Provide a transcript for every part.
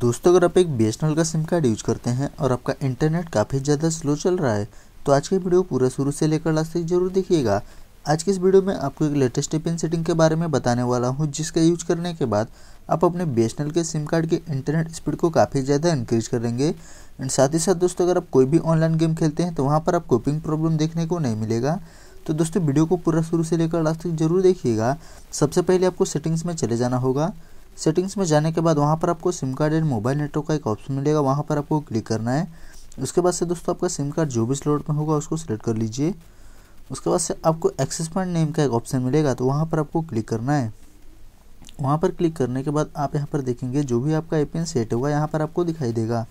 दोस्तों अगर आप एक बी का सिम कार्ड यूज करते हैं और आपका इंटरनेट काफ़ी ज़्यादा स्लो चल रहा है तो आज की वीडियो पूरा शुरू से लेकर लास्ट तक जरूर देखिएगा आज की इस वीडियो में आपको एक लेटेस्ट पिन सेटिंग के बारे में बताने वाला हूँ जिसका यूज करने के बाद आप अपने बी के सिम कार्ड के इंटरनेट स्पीड को काफ़ी ज़्यादा इंक्रीज करेंगे एंड साथ ही साथ दोस्तों अगर आप कोई भी ऑनलाइन गेम खेलते हैं तो वहाँ पर आपको पिंग प्रॉब्लम देखने को नहीं मिलेगा तो दोस्तों वीडियो को पूरा शुरू से लेकर लास्ट तक जरूर देखिएगा सबसे पहले आपको सेटिंग्स में चले जाना होगा सेटिंग्स में जाने के बाद वहाँ पर आपको SIM card and mobile network का एक ऑप्शन मिलेगा वहाँ पर आपको क्लिक करना है उसके बाद से दोस्तों आपका सिम कार्ड जो भी स्लॉट में होगा उसको सिलेक्ट कर लीजिए उसके बाद से आपको एक्सेस पॉइंट नेम का एक ऑप्शन मिलेगा तो वहाँ पर आपको क्लिक करना है वहाँ पर क्लिक करने के बाद आप यहाँ पर देखेंगे जो भी आपका ए सेट होगा यहाँ पर आपको दिखाई देगा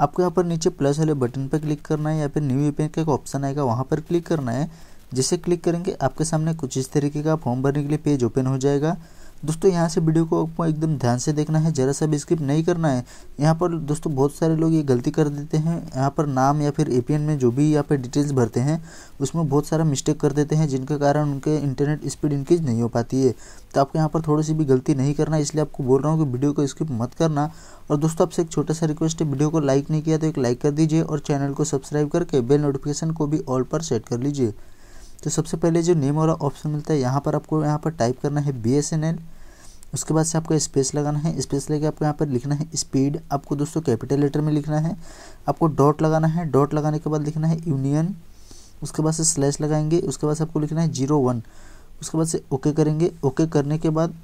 आपको यहाँ पर नीचे प्लस वाले बटन पर क्लिक करना है या फिर न्यू ए का एक ऑप्शन आएगा वहाँ पर क्लिक करना है जिसे क्लिक करेंगे आपके सामने कुछ इस तरीके का फॉर्म भरने के लिए पेज ओपन हो जाएगा दोस्तों यहाँ से वीडियो को आपको एकदम ध्यान से देखना है ज़रा सा भी स्किप नहीं करना है यहाँ पर दोस्तों बहुत सारे लोग ये गलती कर देते हैं यहाँ पर नाम या फिर ए में जो भी यहाँ पर डिटेल्स भरते हैं उसमें बहुत सारा मिस्टेक कर देते हैं जिनके कारण उनके इंटरनेट स्पीड इंक्रीज नहीं हो पाती है तो आपको यहाँ पर थोड़ी सी भी गलती नहीं करना इसलिए आपको बोल रहा हूँ कि वीडियो को स्किप मत करना और दोस्तों आपसे एक छोटा सा रिक्वेस्ट है वीडियो को लाइक नहीं किया तो एक लाइक कर दीजिए और चैनल को सब्सक्राइब करके बेल नोटिफिकेशन को भी ऑल पर सेट कर लीजिए तो सबसे पहले जो नेम वाला ऑप्शन मिलता है यहाँ पर आपको यहाँ पर टाइप करना है बी एस एन एल उसके बाद से आपको स्पेस लगाना है स्पेस लेके आपको यहाँ पर लिखना है स्पीड आपको दोस्तों कैपिटल लेटर में लिखना है आपको डॉट लगाना है डॉट लगाने के बाद लिखना है यूनियन उसके बाद से स्लैश लगाएंगे उसके बाद से आपको लिखना है जीरो वन उसके बाद से ओके करेंगे ओके करने के बाद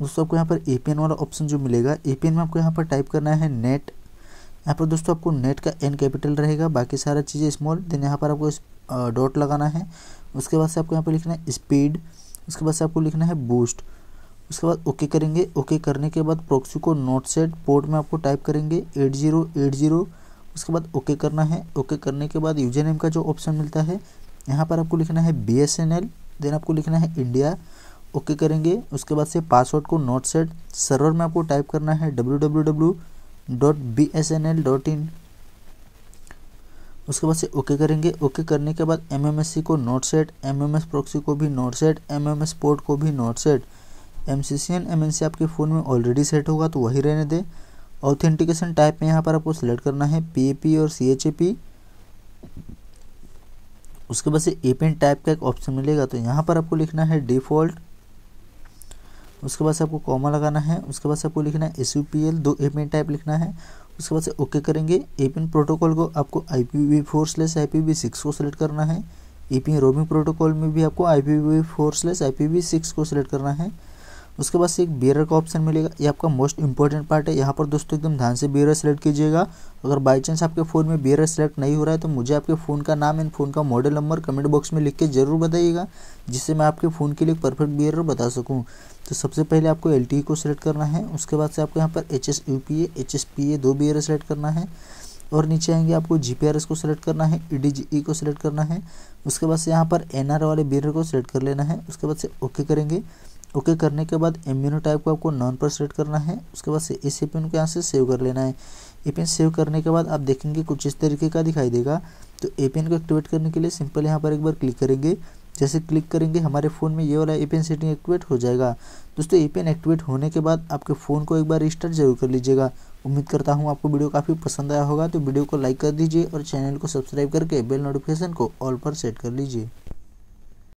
दोस्तों आपको यहाँ पर ए वाला ऑप्शन जो मिलेगा ए में आपको यहाँ पर टाइप करना है नेट यहाँ पर दोस्तों आपको नेट का एन कैपिटल रहेगा बाकी सारा चीज़ें स्मॉल देन यहाँ पर आपको डॉट लगाना है उसके बाद से आपको यहाँ पर लिखना है स्पीड उसके बाद से आपको लिखना है बूस्ट उसके बाद ओके करेंगे ओके करने के बाद प्रॉक्सी को नोट सेट पोर्ट में आपको टाइप करेंगे एट जीरो एट जीरो उसके बाद ओके करना है ओके करने के बाद यूजर नेम का जो ऑप्शन मिलता है यहाँ पर आपको लिखना है B S N L then आपको लिखना है इंडिया ओके करेंगे उसके बाद से पासवर्ड को नोट सेट सर्वर में आपको टाइप करना है W W W dot B S N L dot in उसके बाद से ओके करेंगे ओके करने के बाद एम एम एस सी को not set M M S proxy को भी not set M M S port को भी not set M C C N M N C आपके फ़ोन में ऑलरेडी सेट होगा तो वही रहने दें ऑथेंटिकेशन टाइप में यहाँ पर आपको सेलेक्ट करना है पी ए पी और सी एच ए पी उसके बाद से ए पेन टाइप का एक ऑप्शन मिलेगा तो यहाँ पर आपको लिखना है डिफ़ॉल्ट उसके बाद से आपको कॉमा लगाना है उसके बाद से आपको लिखना है एस यू पी एल दो ए पेन टाइप लिखना है उसके बाद से ओके करेंगे ए पेन प्रोटोकॉल को आपको I P V four slash I P V six को सिलेक्ट करना है ए पी रोमिंग प्रोटोकॉल में भी आपको I P V four slash I P V six को सिलेक्ट करना है उसके बाद से एक बेरर का ऑप्शन मिलेगा ये आपका मोस्ट इंपॉर्टेंट पार्ट है यहाँ पर दोस्तों एकदम ध्यान से बेरर सेलेक्ट कीजिएगा अगर बाई चांस आपके फ़ोन में बेरर सेलेक्ट नहीं हो रहा है तो मुझे आपके फ़ोन का नाम एंड फ़ोन का मॉडल नंबर कमेंट बॉक्स में लिख के ज़रूर बताइएगा जिससे मैं आपके फ़ोन के लिए परफेक्ट बेरर बता सकूँ तो सबसे पहले आपको एल e को सिलेक्ट करना है उसके बाद से आपको यहाँ पर H S U P H S P A दो बेरर सेलेक्ट करना है और नीचे आएंगे आपको जी पी आर एस को सिलेक्ट करना है ई डी जी ई को सिलेक्ट करना है उसके बाद से यहाँ पर एन आर वाले बेरर को सिलेक्ट कर लेना है उसके बाद से ओके करेंगे ओके okay करने के बाद इम्यूनो टाइप को आपको नॉन पर सेट करना है उसके बाद से इस पिन को यहाँ से सेव कर लेना है ए पिन सेव करने के बाद आप देखेंगे कुछ इस तरीके का दिखाई देगा तो ए पिन को एक्टिवेट करने के लिए सिंपल यहाँ पर एक बार क्लिक करेंगे जैसे क्लिक करेंगे हमारे फ़ोन में ये वाला ए पिन सेटिंग एक्टिवेट हो जाएगा दोस्तों ए पिन एक्टिवेट होने के बाद आपके फ़ोन को एक बार रिस्टार्ट जरूर कर लीजिएगा उम्मीद करता हूँ आपको वीडियो काफ़ी पसंद आया होगा तो वीडियो को लाइक कर दीजिए और चैनल को सब्सक्राइब करके बेल नोटिफिकेशन को ऑल पर सेट कर लीजिए